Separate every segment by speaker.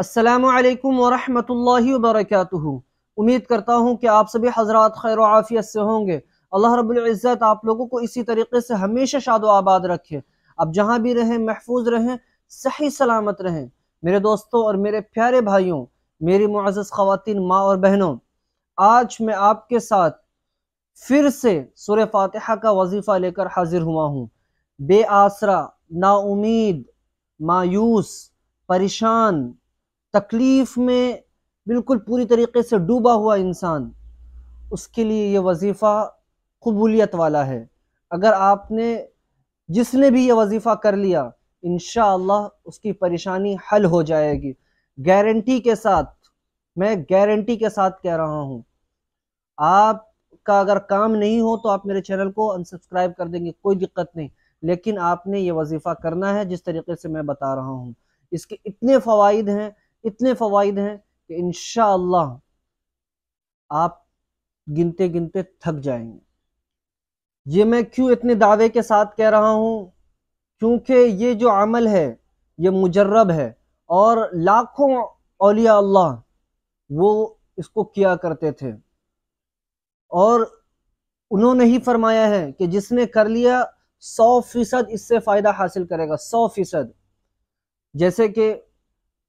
Speaker 1: असलकम वरहमल वर्क उम्मीद करता हूँ कि आप सभी हजरात खैर आफियत से होंगे अल्लाह रबुल्ज़त आप लोगों को इसी तरीके से हमेशा शादो आबाद रखे आप जहाँ भी रहें महफूज रहें सही सलामत रहें मेरे दोस्तों और मेरे प्यारे भाइयों मेरी मुआज़ ख़वान माँ और बहनों आज मैं आपके साथ फिर से सुर फातहा का वजीफ़ा लेकर हाजिर हुआ हूँ बे आसरा नाउमीद मायूस परेशान तकलीफ़ में बिल्कुल पूरी तरीके से डूबा हुआ इंसान उसके लिए ये वजीफ़ा कबूलियत वाला है अगर आपने जिसने भी ये वजीफ़ा कर लिया इन उसकी परेशानी हल हो जाएगी गारंटी के साथ मैं गारंटी के साथ कह रहा हूँ आपका अगर काम नहीं हो तो आप मेरे चैनल को अनसब्सक्राइब कर देंगे कोई दिक्कत नहीं लेकिन आपने ये वजीफ़ा करना है जिस तरीके से मैं बता रहा हूँ इसके इतने फ़वाद हैं इतने फ़वाद हैं कि इन आप गिनते गिनते थक जाएंगे ये मैं क्यों इतने दावे के साथ कह रहा हूँ क्योंकि ये जो अमल है ये मुजर्रब है और लाखों अलिया अल्लाह वो इसको किया करते थे और उन्होंने ही फरमाया है कि जिसने कर लिया सौ फीसद इससे फ़ायदा हासिल करेगा सौ फीसद जैसे कि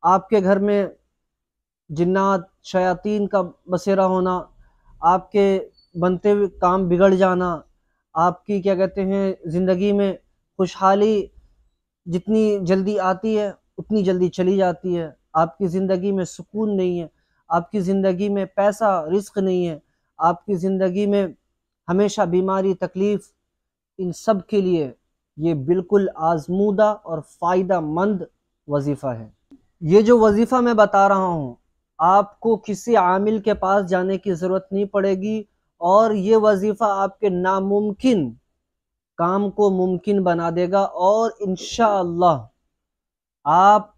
Speaker 1: आपके घर में जिन्नात शयातीन का बसेरा होना आपके बनते हुए काम बिगड़ जाना आपकी क्या कहते हैं ज़िंदगी में खुशहाली जितनी जल्दी आती है उतनी जल्दी चली जाती है आपकी ज़िंदगी में सुकून नहीं है आपकी ज़िंदगी में पैसा रिस्क नहीं है आपकी ज़िंदगी में हमेशा बीमारी तकलीफ़ इन सब के लिए ये बिल्कुल आजमूदा और फ़ायदा मंद वजीफ़ा है ये जो वजीफ़ा मैं बता रहा हूँ आपको किसी आमिल के पास जाने की ज़रूरत नहीं पड़ेगी और ये वजीफ़ा आपके नामुमकिन काम को मुमकिन बना देगा और इन आप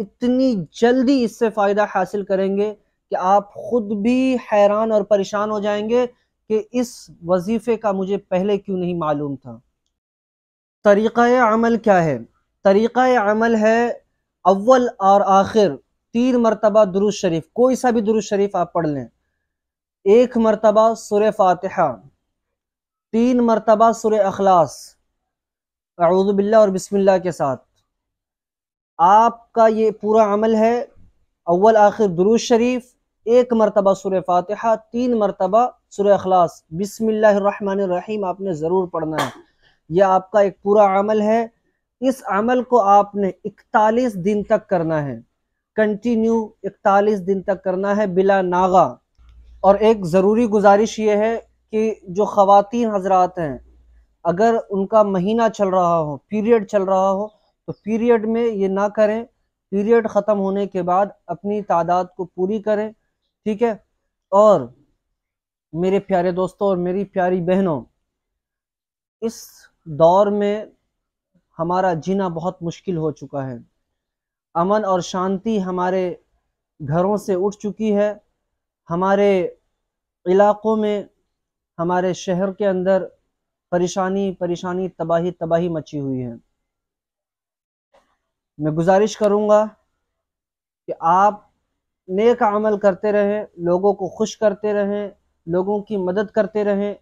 Speaker 1: इतनी जल्दी इससे फ़ायदा हासिल करेंगे कि आप ख़ुद भी हैरान और परेशान हो जाएंगे कि इस वजीफ़े का मुझे पहले क्यों नहीं मालूम था तरीक़ा अमल क्या है तरीक़ा अमल है अव्वल और आखिर तीन मरतबा दुरुज शरीफ कोई सा भी दुरुज शरीफ आप पढ़ लें एक मरतबा सुर फातहा तीन मरतबा सुर अखलास अरुदबिल्ला और बिस्मिल्ला के साथ आपका ये पूरा अमल है अव्वल आखिर दुरुज शरीफ एक मरतबा सुर फातहा तीन मरतबा सुर अखलास बिस्मिल्लर आपने ज़रूर पढ़ना है यह आपका एक पूरा अमल है इस अमल को आपने इकतालीस दिन तक करना है कंटिन्यू इकतालीस दिन तक करना है बिला नागा और एक ज़रूरी गुजारिश ये है कि जो ख़वान हजरात हैं अगर उनका महीना चल रहा हो पीरियड चल रहा हो तो पीरियड में ये ना करें पीरियड ख़त्म होने के बाद अपनी तादाद को पूरी करें ठीक है और मेरे प्यारे दोस्तों और मेरी प्यारी बहनों इस दौर में हमारा जीना बहुत मुश्किल हो चुका है अमन और शांति हमारे घरों से उठ चुकी है हमारे इलाक़ों में हमारे शहर के अंदर परेशानी परेशानी तबाही तबाही मची हुई है मैं गुजारिश करूँगा कि आप नेक अमल करते रहें लोगों को खुश करते रहें लोगों की मदद करते रहें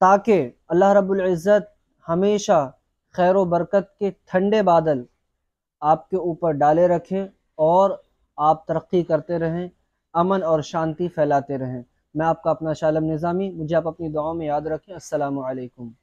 Speaker 1: ताकि अल्लाह इज़्ज़त हमेशा खैर बरकत के ठंडे बादल आपके ऊपर डाले रखें और आप तरक्की करते रहें अमन और शांति फैलाते रहें मैं आपका अपना शालम निज़ामी मुझे आप अपनी दुआओं में याद रखें असलकुम